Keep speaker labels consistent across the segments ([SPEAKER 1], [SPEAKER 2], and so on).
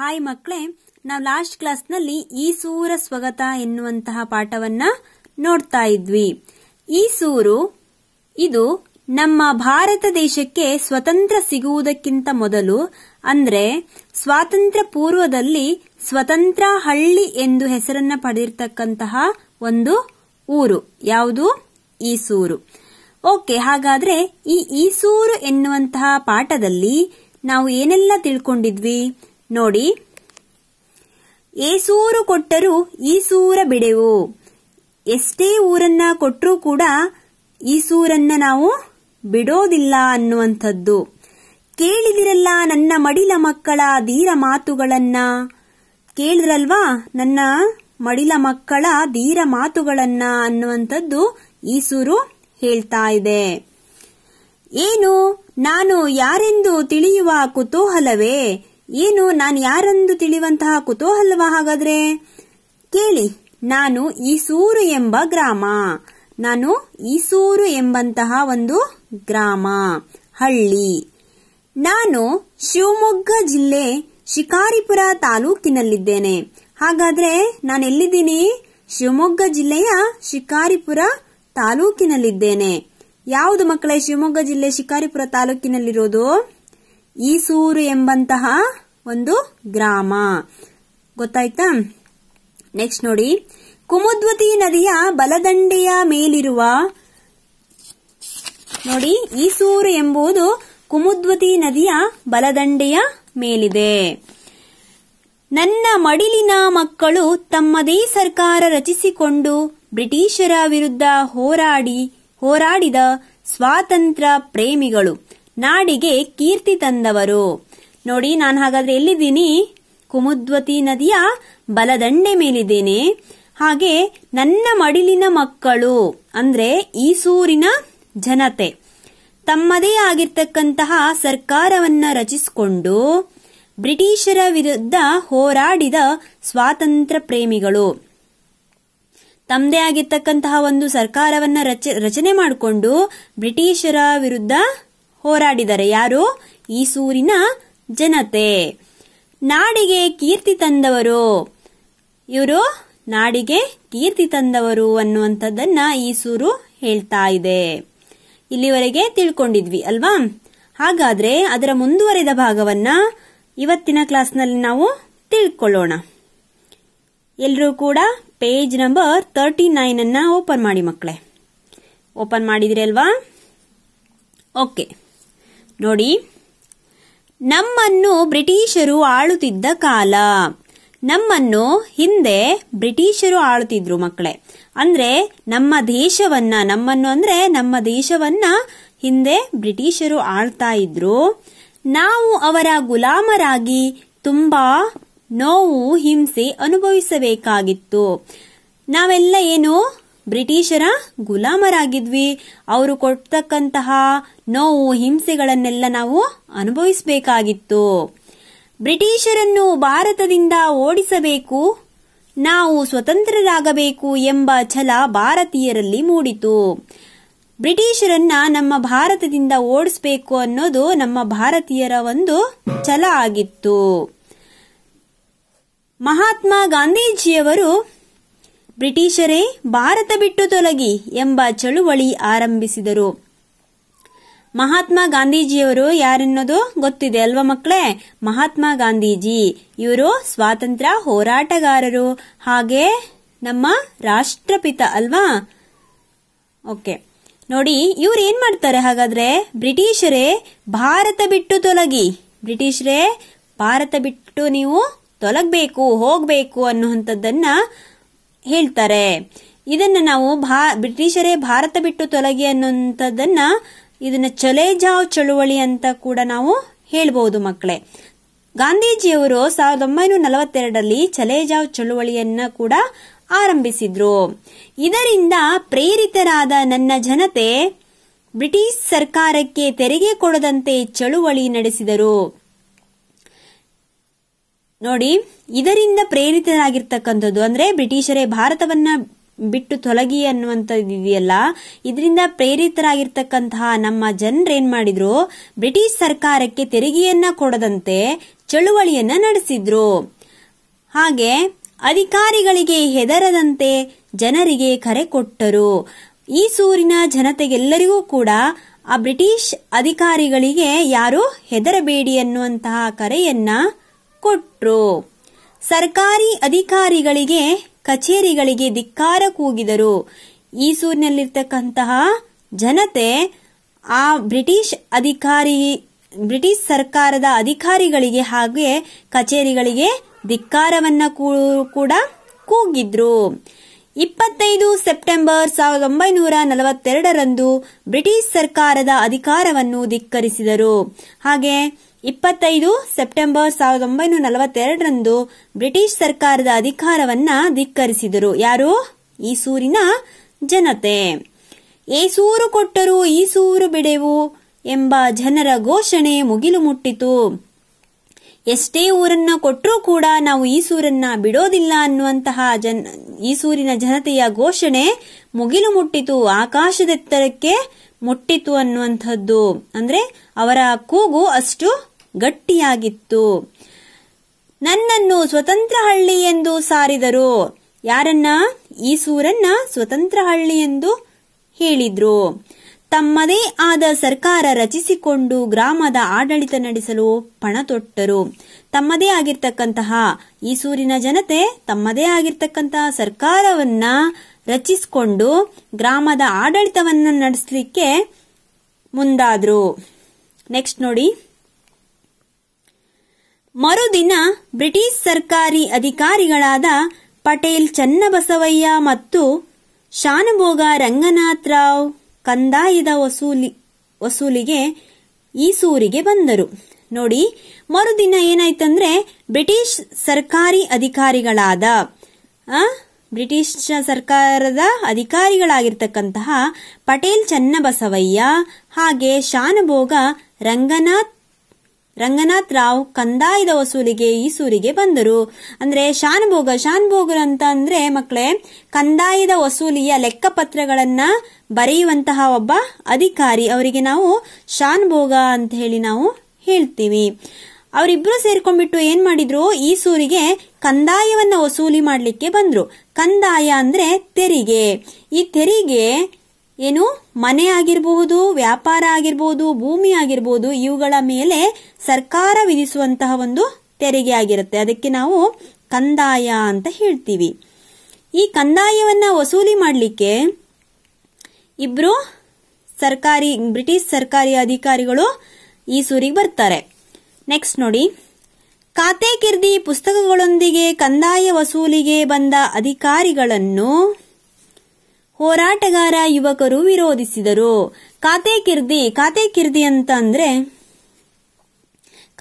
[SPEAKER 1] hi ಮಕ್ಕಳೇ ನಾವು last ಕ್ಲಾಸ್ನಲ್ಲಿ ಈಸೂರ ಸ್ವಗತ ಎನ್ನುವಂತಹ ಪಾಠವನ್ನ ನೋಡ್ತಾ ಇದ್ವಿ ಈಸೂರು ಇದು ನಮ್ಮ ಭಾರತ ದೇಶಕ್ಕೆ ಸ್ವತಂತ್ರ ಸಿಗುವುದಕ್ಕಿಂತ ಮೊದಲು ಅಂದ್ರೆ ಸ್ವಾತಂತ್ರ್ಯ ಪೂರ್ವದಲ್ಲಿ ಸ್ವತಂತ್ರ ಹಳ್ಳಿ ಎಂದು ಹೆಸರನ್ನ ಪಡೆದಿರ್ತಕ್ಕಂತಹ ಒಂದು ಊರು ಯಾವುದು ಈಸೂರು ಓಕೆ ಹಾಗಾದ್ರೆ ಈ ಈಸೂರು ಎನ್ನುವಂತಹ ಪಾಠದಲ್ಲಿ ನಾವು ಏನೆಲ್ಲ ತಿಳ್ಕೊಂಡಿದ್ವಿ ನೋಡಿ ಏಸೂರು ಕೊಟ್ಟರೂ ಈ ಸೂರ ಬಿಡೆವು ಎಷ್ಟೇ ಊರನ್ನ ಕೊಟ್ಟರೂ ಕೂಡ ಈ ಸೂರನ್ನ ನಾವು ಬಿಡೋದಿಲ್ಲ ಅನ್ನುವಂಥದ್ದು ಕೇಳಿದಿರಲ್ಲ ನನ್ನ ಮಡಿಲ ಮಕ್ಕಳ ಧೀರ ಮಾತುಗಳನ್ನ ಕೇಳಿದ್ರಲ್ವಾ ನನ್ನ ಮಡಿಲ ಮಕ್ಕಳ ಧೀರ ಮಾತುಗಳನ್ನ ಅನ್ನುವಂಥದ್ದು ಈಸೂರು ಹೇಳ್ತಾ ಇದೆ ಏನು ನಾನು ಯಾರೆಂದು ತಿಳಿಯುವ ಕುತೂಹಲವೇ ಏನು ನಾನು ಯಾರೆಂದು ತಿಳಿಯುವಂತಹ ಕುತೂಹಲವ ಹಾಗಾದ್ರೆ ಕೇಳಿ ನಾನು ಈಸೂರು ಎಂಬ ಗ್ರಾಮ ನಾನು ಈಸೂರು ಎಂಬಂತಹ ಒಂದು ಗ್ರಾಮ ಹಳ್ಳಿ ನಾನು ಶಿವಮೊಗ್ಗ ಜಿಲ್ಲೆ ಶಿಕಾರಿಪುರ ತಾಲೂಕಿನಲ್ಲಿದ್ದೇನೆ ಹಾಗಾದ್ರೆ ನಾನು ಎಲ್ಲಿದ್ದೀನಿ ಶಿವಮೊಗ್ಗ ಜಿಲ್ಲೆಯ ಶಿಕಾರಿಪುರ ತಾಲೂಕಿನಲ್ಲಿದ್ದೇನೆ ಯಾವುದು ಮಕ್ಕಳೇ ಶಿವಮೊಗ್ಗ ಜಿಲ್ಲೆ ಶಿಕಾರಿಪುರ ತಾಲೂಕಿನಲ್ಲಿರೋದು ಈಸೂರು ಎಂಬಂತಹ ಒಂದು ಗ್ರಾಮ ಗೊತ್ತಾಯ್ತಾ ನೆಕ್ಸ್ಟ್ ನೋಡಿ ಕುಮುದ್ವತಿ ನದಿಯ ಬಲದಂಡೆಯ ಮೇಲಿರುವ ನೋಡಿ ಈಸೂರು ಎಂಬುದು ಕುಮುದ್ವತಿ ನದಿಯ ಬಲದಂಡೆಯ ಮೇಲಿದೆ ನನ್ನ ಮಡಿಲಿನ ಮಕ್ಕಳು ತಮ್ಮದೇ ಸರ್ಕಾರ ರಚಿಸಿಕೊಂಡು ಬ್ರಿಟಿಷರ ವಿರುದ್ಧ ಹೋರಾಡಿ ಹೋರಾಡಿದ ಸ್ವಾತಂತ್ರ್ಯ ಪ್ರೇಮಿಗಳು ನಾಡಿಗೆ ಕೀರ್ತಿ ತಂದವರು ನೋಡಿ ನಾನು ಹಾಗಾದ್ರೆ ಎಲ್ಲಿದ್ದೀನಿ ಕುಮುದ್ವತಿ ನದಿಯ ಬಲದಂಡೆ ಮೇಲಿದ್ದೇನೆ ಹಾಗೆ ನನ್ನ ಮಡಿಲಿನ ಮಕ್ಕಳು ಅಂದ್ರೆ ಈಸೂರಿನ ಜನತೆ ತಮ್ಮದೇ ಆಗಿರ್ತಕ್ಕಂತಹ ಸರ್ಕಾರವನ್ನ ರಚಿಸಿಕೊಂಡು ಬ್ರಿಟಿಷರ ವಿರುದ್ಧ ಹೋರಾಡಿದ ಸ್ವಾತಂತ್ರ್ಯ ಪ್ರೇಮಿಗಳು ತಮ್ಮದೇ ಆಗಿರ್ತಕ್ಕಂತಹ ಒಂದು ಸರ್ಕಾರವನ್ನ ರಚ ರಚನೆ ಮಾಡಿಕೊಂಡು ಬ್ರಿಟಿಷರ ವಿರುದ್ಧ ಹೋರಾಡಿದರೆ ಯಾರು ಈಸೂರಿನ ಜನತೆ ನಾಡಿಗೆ ಕೀರ್ತಿ ತಂದವರು ಇವರು ನಾಡಿಗೆ ಕೀರ್ತಿ ತಂದವರು ಅನ್ನುವಂಥದ್ದನ್ನ ಈ ಸೂರು ಹೇಳ್ತಾ ಇದೆ ಇಲ್ಲಿವರೆಗೆ ತಿಳ್ಕೊಂಡಿದ್ವಿ ಅಲ್ವಾ ಹಾಗಾದ್ರೆ ಅದರ ಮುಂದುವರೆದ ಭಾಗವನ್ನ ಇವತ್ತಿನ ಕ್ಲಾಸ್ನಲ್ಲಿ ನಾವು ತಿಳ್ಕೊಳ್ಳೋಣ ಎಲ್ಲರೂ ಕೂಡ ಪೇಜ್ ನಂಬರ್ ತರ್ಟಿ ನೈನ್ ಅನ್ನ ಓಪನ್ ಮಾಡಿ ಮಕ್ಕಳೇ ಓಪನ್ ಮಾಡಿದ್ರಿ ಅಲ್ವಾ ಓಕೆ ನೋಡಿ ನಮ್ಮನ್ನು ಬ್ರಿಟಿಷರು ಆಳುತ್ತಿದ್ದ ಕಾಲ ನಮ್ಮನ್ನು ಹಿಂದೆ ಬ್ರಿಟಿಷರು ಆಳುತ್ತಿದ್ರು ಮಕ್ಕಳೇ ಅಂದ್ರೆ ನಮ್ಮ ದೇಶವನ್ನ ನಮ್ಮನ್ನು ಅಂದ್ರೆ ನಮ್ಮ ದೇಶವನ್ನ ಹಿಂದೆ ಬ್ರಿಟಿಷರು ಆಳ್ತಾ ಇದ್ರು ನಾವು ಅವರ ಗುಲಾಮರಾಗಿ ತುಂಬಾ ನೋವು ಹಿಂಸೆ ಅನುಭವಿಸಬೇಕಾಗಿತ್ತು ನಾವೆಲ್ಲ ಏನು ಬ್ರಿಟಿಷರ ಗುಲಾಮರಾಗಿದ್ವಿ ಅವರು ಕೊಡ್ತಕ್ಕಂತಹ ನೋವು ಹಿಂಸೆಗಳನ್ನೆಲ್ಲ ನಾವು ಅನುಭವಿಸಬೇಕಾಗಿತ್ತು ಬ್ರಿಟಿಷರನ್ನು ಭಾರತದಿಂದ ಓಡಿಸಬೇಕು ನಾವು ಸ್ವತಂತ್ರರಾಗಬೇಕು ಎಂಬ ಛಲ ಭಾರತೀಯರಲ್ಲಿ ಮೂಡಿತು ಬ್ರಿಟಿಷರನ್ನ ನಮ್ಮ ಭಾರತದಿಂದ ಓಡಿಸಬೇಕು ಅನ್ನೋದು ನಮ್ಮ ಭಾರತೀಯರ ಒಂದು ಛಲ ಆಗಿತ್ತು ಮಹಾತ್ಮ ಗಾಂಧೀಜಿಯವರು ಬ್ರಿಟಿಷರೇ ಭಾರತ ಬಿಟ್ಟು ತೊಲಗಿ ಎಂಬ ಚಳುವಳಿ ಆರಂಭಿಸಿದರು ಮಹಾತ್ಮ ಗಾಂಧೀಜಿಯವರು ಯಾರೆನ್ನೋದು ಗೊತ್ತಿದೆ ಅಲ್ವಾ ಮಕ್ಕಳೇ ಮಹಾತ್ಮ ಗಾಂಧೀಜಿ ಇವರು ಸ್ವಾತಂತ್ರ್ಯ ಹೋರಾಟಗಾರರು ಹಾಗೆ ನಮ್ಮ ರಾಷ್ಟ್ರಪಿತ ಅಲ್ವಾ ಓಕೆ ನೋಡಿ ಇವ್ರು ಏನ್ ಮಾಡ್ತಾರೆ ಹಾಗಾದ್ರೆ ಬ್ರಿಟಿಷರೇ ಭಾರತ ಬಿಟ್ಟು ತೊಲಗಿ ಬ್ರಿಟಿಷರೇ ಭಾರತ ಬಿಟ್ಟು ನೀವು ತೊಲಗಬೇಕು ಹೋಗಬೇಕು ಅನ್ನುವಂಥದ್ದನ್ನ ಹೇಳ್ತಾರೆ ಇದನ್ನ ನಾವು ಭಾ ಬ್ರಿಟಿಷರೇ ಭಾರತ ಬಿಟ್ಟು ತೊಲಗಿ ಅನ್ನುವಂಥದ್ದನ್ನ ಇದನ್ನ ಚಲೇಜಾವ್ ಚಳುವಳಿ ಅಂತ ಕೂಡ ನಾವು ಹೇಳ್ಬಹುದು ಮಕ್ಕಳೇ ಗಾಂಧೀಜಿಯವರು ಸಾವಿರದ ಒಂಬೈನೂರ ನಲವತ್ತೆರಡರಲ್ಲಿ ಚಲೇಜಾವ್ ಚಳುವಳಿಯನ್ನ ಕೂಡ ಆರಂಭಿಸಿದ್ರು ಇದರಿಂದ ಪ್ರೇರಿತರಾದ ನನ್ನ ಜನತೆ ಬ್ರಿಟಿಷ್ ಸರ್ಕಾರಕ್ಕೆ ತೆರಿಗೆ ಕೊಡದಂತೆ ಚಳುವಳಿ ನಡೆಸಿದರು ನೋಡಿ ಇದರಿಂದ ಪ್ರೇರಿತನಾಗಿರ್ತಕ್ಕಂಥದ್ದು ಅಂದ್ರೆ ಬ್ರಿಟಿಷರೇ ಭಾರತವನ್ನ ಬಿಟ್ಟು ತೊಲಗಿ ಅನ್ನುವಂಥದ್ದು ಇದೆಯಲ್ಲ ಇದರಿಂದ ಪ್ರೇರಿತರಾಗಿರ್ತಕ್ಕಂತಹ ನಮ್ಮ ಜನರೇನ್ ಮಾಡಿದ್ರು ಬ್ರಿಟಿಷ್ ಸರ್ಕಾರಕ್ಕೆ ತೆರಿಗೆಯನ್ನ ಕೊಡದಂತೆ ಚಳುವಳಿಯನ್ನ ನಡೆಸಿದ್ರು ಹಾಗೆ ಅಧಿಕಾರಿಗಳಿಗೆ ಹೆದರದಂತೆ ಜನರಿಗೆ ಕರೆ ಕೊಟ್ಟರು ಈ ಸೂರಿನ ಜನತೆಗೆಲ್ಲರಿಗೂ ಕೂಡ ಆ ಬ್ರಿಟಿಷ್ ಅಧಿಕಾರಿಗಳಿಗೆ ಯಾರು ಹೆದರಬೇಡಿ ಅನ್ನುವಂತಹ ಕರೆಯನ್ನ ಕೊಟ್ರು ಸರ್ಕಾರಿ ಅಧಿಕಾರಿಗಳಿಗೆ ಕಚೇರಿಗಳಿಗೆ ಧಿಕ್ಕಾರ ಕೂಗಿದರು ಈಸೂರಿನಲ್ಲಿರ್ತಕ್ಕಂತಹ ಜನತೆ ಆ ಬ್ರಿಟಿಷ್ ಅಧಿಕಾರಿ ಬ್ರಿಟಿಷ್ ಸರ್ಕಾರದ ಅಧಿಕಾರಿಗಳಿಗೆ ಹಾಗೆ ಕಚೇರಿಗಳಿಗೆ ಧಿಕ್ಕಾರವನ್ನ ಕೂಡ ಕೂಗಿದ್ರು ಇಪ್ಪತ್ತೈದು ಸೆಪ್ಟೆಂಬರ್ ಸಾವಿರದ ಒಂಬೈನೂರ ನಲವತ್ತೆರಡರಂದು ಬ್ರಿಟಿಷ್ ಸರ್ಕಾರದ ಅಧಿಕಾರವನ್ನು ಧಿಕ್ಕರಿಸಿದರು ಹಾಗೆ ಇಪ್ಪತ್ತೈದು ಸೆಪ್ಟೆಂಬರ್ ಸಾವಿರದ ಒಂಬೈನೂರ ನಲವತ್ತೆರಡರಂದು ಬ್ರಿಟಿಷ್ ಸರ್ಕಾರದ ಅಧಿಕಾರವನ್ನ ಧಿಕ್ಕರಿಸಿದರು ಯಾರು ಈ ಸೂರಿನ ಜನತೆ ಏ ಸೂರು ಕೊಟ್ಟರು ಈ ಸೂರು ಬಿಡೆವು ಎಂಬ ಜನರ ಘೋಷಣೆ ಮುಗಿಲು ಮುಟ್ಟಿತು ಎಷ್ಟೇ ಊರನ್ನ ಕೊಟ್ಟರೂ ಕೂಡ ನಾವು ಈ ಸೂರನ್ನ ಬಿಡೋದಿಲ್ಲ ಅನ್ನುವಂತಹ ಜನ ಈ ಸೂರಿನ ಜನತೆಯ ಘೋಷಣೆ ಮುಗಿಲು ಮುಟ್ಟಿತು ಆಕಾಶದೆತ್ತರಕ್ಕೆ ಮುಟ್ಟಿತು ಅನ್ನುವಂಥದ್ದು ಅಂದ್ರೆ ಅವರ ಕೂಗು ಅಷ್ಟು ಗಟ್ಟಿಯಾಗಿತ್ತು ನನ್ನನ್ನು ಸ್ವತಂತ್ರ ಹಳ್ಳಿ ಎಂದು ಸಾರಿದರು ಯಾರನ್ನ ಸ್ವತಂತ್ರ ಹಳ್ಳಿ ಎಂದು ಹೇಳಿದ್ರು ತಮ್ಮದೇ ಆದ ಸರ್ಕಾರ ರಚಿಸಿಕೊಂಡು ಗ್ರಾಮದ ಆಡಳಿತ ನಡೆಸಲು ಪಣ ತೊಟ್ಟರು ತಮ್ಮದೇ ಆಗಿರ್ತಕ್ಕಂತಹ ಈಸೂರಿನ ಜನತೆ ತಮ್ಮದೇ ಆಗಿರ್ತಕ್ಕಂತಹ ಸರ್ಕಾರವನ್ನ ರಚಿಸಿಕೊಂಡು ಗ್ರಾಮದ ಆಡಳಿತವನ್ನ ನಡೆಸಲಿಕ್ಕೆ ಮುಂದಾದ್ರು ನೆಕ್ಸ್ಟ್ ನೋಡಿ ಮರುದಿನ ಬ್ರಿಟಿಷ್ ಸರ್ಕಾರಿ ಅಧಿಕಾರಿಗಳಾದ ಪಟೇಲ್ ಚನ್ನಬಸವಯ್ಯ ಮತ್ತು ಶಾನುಭೋಗ ರಂಗನಾಥರಾವ್ ಕಂದಾಯದ ವಸೂಲಿ ವಸೂಲಿಗೆ ಈಸೂರಿಗೆ ಬಂದರು ನೋಡಿ ಮರುದಿನ ಏನಾಯ್ತಂದ್ರೆ ಬ್ರಿಟಿಷ್ ಸರ್ಕಾರಿ ಅಧಿಕಾರಿಗಳಾದ ಬ್ರಿಟಿಷ್ ಸರ್ಕಾರದ ಅಧಿಕಾರಿಗಳಾಗಿರ್ತಕ್ಕಂತಹ ಪಟೇಲ್ ಚನ್ನಬಸವಯ್ಯ ಹಾಗೆ ಶಾನುಭೋಗ ರಂಗನಾಥ್ ರಂಗನಾಥ್ ರಾವ್ ಕಂದಾಯದ ವಸೂಲಿಗೆ ಈ ಸೂರಿಗೆ ಬಂದರು ಅಂದ್ರೆ ಶಾನುಭೋಗ ಶಾನುಭೋಗರು ಅಂತ ಅಂದ್ರೆ ಮಕ್ಕಳೇ ಕಂದಾಯದ ವಸೂಲಿಯ ಲೆಕ್ಕಪತ್ರಗಳನ್ನ ಬರೆಯುವಂತಹ ಒಬ್ಬ ಅಧಿಕಾರಿ ಅವರಿಗೆ ನಾವು ಶಾನುಭೋಗ ಅಂತ ಹೇಳಿ ನಾವು ಹೇಳ್ತೀವಿ ಅವರಿಬ್ರು ಸೇರ್ಕೊಂಡ್ಬಿಟ್ಟು ಏನ್ ಮಾಡಿದ್ರು ಈ ಸೂರಿಗೆ ಕಂದಾಯವನ್ನ ವಸೂಲಿ ಮಾಡಲಿಕ್ಕೆ ಬಂದ್ರು ಕಂದಾಯ ಅಂದ್ರೆ ತೆರಿಗೆ ಈ ತೆರಿಗೆ ಏನು ಮನೆ ಆಗಿರಬಹುದು ವ್ಯಾಪಾರ ಆಗಿರಬಹುದು ಭೂಮಿ ಆಗಿರಬಹುದು ಇವುಗಳ ಮೇಲೆ ಸರ್ಕಾರ ವಿಧಿಸುವಂತಹ ಒಂದು ತೆರಿಗೆ ಆಗಿರುತ್ತೆ ಅದಕ್ಕೆ ನಾವು ಕಂದಾಯ ಅಂತ ಹೇಳ್ತೀವಿ ಈ ಕಂದಾಯವನ್ನು ವಸೂಲಿ ಮಾಡಲಿಕ್ಕೆ ಇಬ್ರು ಸರ್ಕಾರಿ ಬ್ರಿಟಿಷ್ ಸರ್ಕಾರಿ ಅಧಿಕಾರಿಗಳು ಈ ಸೂರಿಗೆ ಬರ್ತಾರೆ ನೆಕ್ಸ್ಟ್ ನೋಡಿ ಖಾತೆ ಕಿರ್ದಿ ಪುಸ್ತಕಗಳೊಂದಿಗೆ ಕಂದಾಯ ವಸೂಲಿಗೆ ಬಂದ ಅಧಿಕಾರಿಗಳನ್ನು ಹೋರಾಟಗಾರ ಯುವಕರು ವಿರೋಧಿಸಿದರು ಖಾತೆ ಕಿರ್ದಿ ಖಾತೆ ಕಿರ್ದಿ ಅಂತ ಅಂದ್ರೆ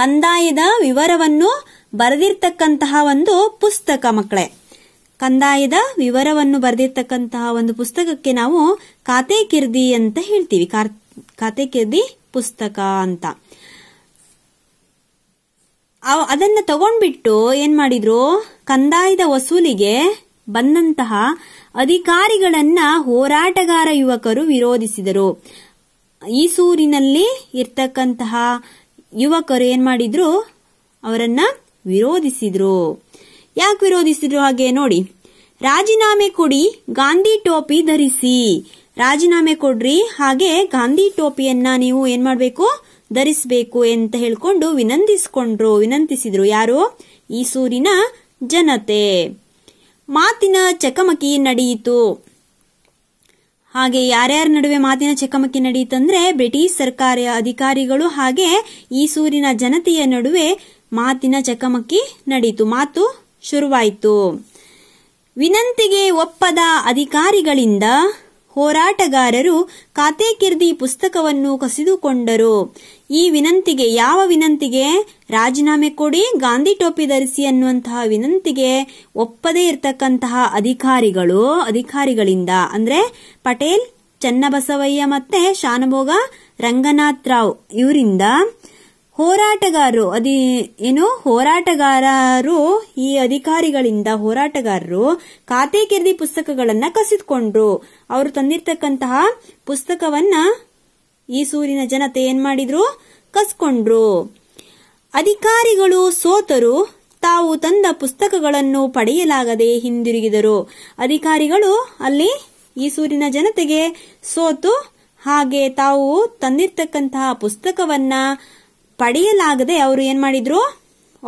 [SPEAKER 1] ಕಂದಾಯದ ವಿವರವನ್ನು ಬರೆದಿರ್ತಕ್ಕಂತಹ ಒಂದು ಪುಸ್ತಕ ಮಕ್ಕಳೇ ಕಂದಾಯದ ವಿವರವನ್ನು ಬರೆದಿರ್ತಕ್ಕಂತಹ ಒಂದು ಪುಸ್ತಕಕ್ಕೆ ನಾವು ಖಾತೆ ಕಿರ್ದಿ ಅಂತ ಹೇಳ್ತೀವಿ ಖಾತೆ ಕಿರ್ದಿ ಪುಸ್ತಕ ಅಂತ ಅದನ್ನ ತಗೊಂಡ್ಬಿಟ್ಟು ಏನ್ ಮಾಡಿದ್ರು ಕಂದಾಯದ ವಸೂಲಿಗೆ ಬಂದಂತಹ ಅಧಿಕಾರಿಗಳನ್ನ ಹೋರಾಟಗಾರ ಯುವಕರು ವಿರೋಧಿಸಿದರು ಈಸೂರಿನಲ್ಲಿ ಇರ್ತಕ್ಕಂತಹ ಯುವಕರು ಏನ್ ಮಾಡಿದ್ರು ಅವರನ್ನ ವಿರೋಧಿಸಿದ್ರು ಯಾಕೆ ವಿರೋಧಿಸಿದ್ರು ಹಾಗೆ ನೋಡಿ ರಾಜೀನಾಮೆ ಕೊಡಿ ಗಾಂಧಿ ಟೋಪಿ ಧರಿಸಿ ರಾಜೀನಾಮೆ ಕೊಡ್ರಿ ಹಾಗೆ ಗಾಂಧಿ ಟೋಪಿಯನ್ನ ನೀವು ಏನ್ ಮಾಡಬೇಕು ಧರಿಸಬೇಕು ಅಂತ ಹೇಳ್ಕೊಂಡು ವಿನಂತಿಸಿಕೊಂಡ್ರು ವಿನಂತಿಸಿದ್ರು ಯಾರು ಈಸೂರಿನ ಜನತೆ ಮಾತಿನ ಚಕಮಕಿ ನಡೆಯಿತು ಹಾಗೆ ಯಾರ್ಯಾರ ನಡುವೆ ಮಾತಿನ ಚಕಮಕಿ ನಡೆಯಿತಂದ್ರೆ ಬ್ರಿಟಿಷ್ ಸರ್ಕಾರ ಅಧಿಕಾರಿಗಳು ಹಾಗೆ ಈಸೂರಿನ ಜನತೆಯ ನಡುವೆ ಮಾತಿನ ಚಕಮಕಿ ನಡೆಯಿತು ಮಾತು ಶುರುವಾಯಿತು ವಿನಂತಿಗೆ ಒಪ್ಪದ ಅಧಿಕಾರಿಗಳಿಂದ ಹೋರಾಟಗಾರರು ಕಿರ್ದಿ ಪುಸ್ತಕವನ್ನು ಕಸಿದುಕೊಂಡರು ಈ ವಿನಂತಿಗೆ ಯಾವ ವಿನಂತಿಗೆ ರಾಜೀನಾಮೆ ಕೊಡಿ ಗಾಂಧಿ ಟೋಪಿ ಧರಿಸಿ ಅನ್ನುವಂತಹ ವಿನಂತಿಗೆ ಒಪ್ಪದೇ ಇರತಕ್ಕಂತಹ ಅಧಿಕಾರಿಗಳು ಅಧಿಕಾರಿಗಳಿಂದ ಅಂದ್ರೆ ಪಟೇಲ್ ಚನ್ನಬಸವಯ್ಯ ಮತ್ತೆ ಶಾನಭೋಗ ರಂಗನಾಥ್ ರಾವ್ ಇವರಿಂದ ಹೋರಾಟಗಾರರು ಅದಿ ಏನು ಹೋರಾಟಗಾರರು ಈ ಅಧಿಕಾರಿಗಳಿಂದ ಹೋರಾಟಗಾರರು ಖಾತೆ ಕೆರೆದಿ ಪುಸ್ತಕಗಳನ್ನ ಕಸಿದುಕೊಂಡ್ರು ಅವರು ತಂದಿರ್ತಕ್ಕಂತಹ ಪುಸ್ತಕವನ್ನ ಈ ಸೂರಿನ ಜನತೆ ಏನ್ ಮಾಡಿದ್ರು ಕಸ್ಕೊಂಡ್ರು ಅಧಿಕಾರಿಗಳು ಸೋತರು ತಾವು ತಂದ ಪುಸ್ತಕಗಳನ್ನು ಪಡೆಯಲಾಗದೆ ಹಿಂದಿರುಗಿದರು ಅಧಿಕಾರಿಗಳು ಅಲ್ಲಿ ಈ ಸೂರಿನ ಜನತೆಗೆ ಸೋತು ಹಾಗೆ ತಾವು ತಂದಿರ್ತಕ್ಕಂತಹ ಪುಸ್ತಕವನ್ನ ಪಡೆಯಲಾಗದೆ ಅವರು ಏನ್ ಮಾಡಿದ್ರು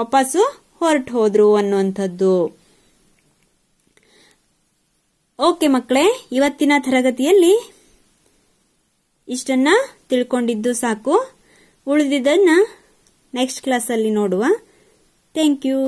[SPEAKER 1] ವಾಪಸ್ಸು ಹೊರಟು ಹೋದ್ರು ಅನ್ನುವಂಥದ್ದು ಓಕೆ ಮಕ್ಕಳೇ ಇವತ್ತಿನ ತರಗತಿಯಲ್ಲಿ ಇಷ್ಟನ್ನ ತಿಳ್ಕೊಂಡಿದ್ದು ಸಾಕು ಉಳಿದಿದ್ದನ್ನ ನೆಕ್ಸ್ಟ್ ಕ್ಲಾಸಲ್ಲಿ ನೋಡುವ ಥ್ಯಾಂಕ್ ಯು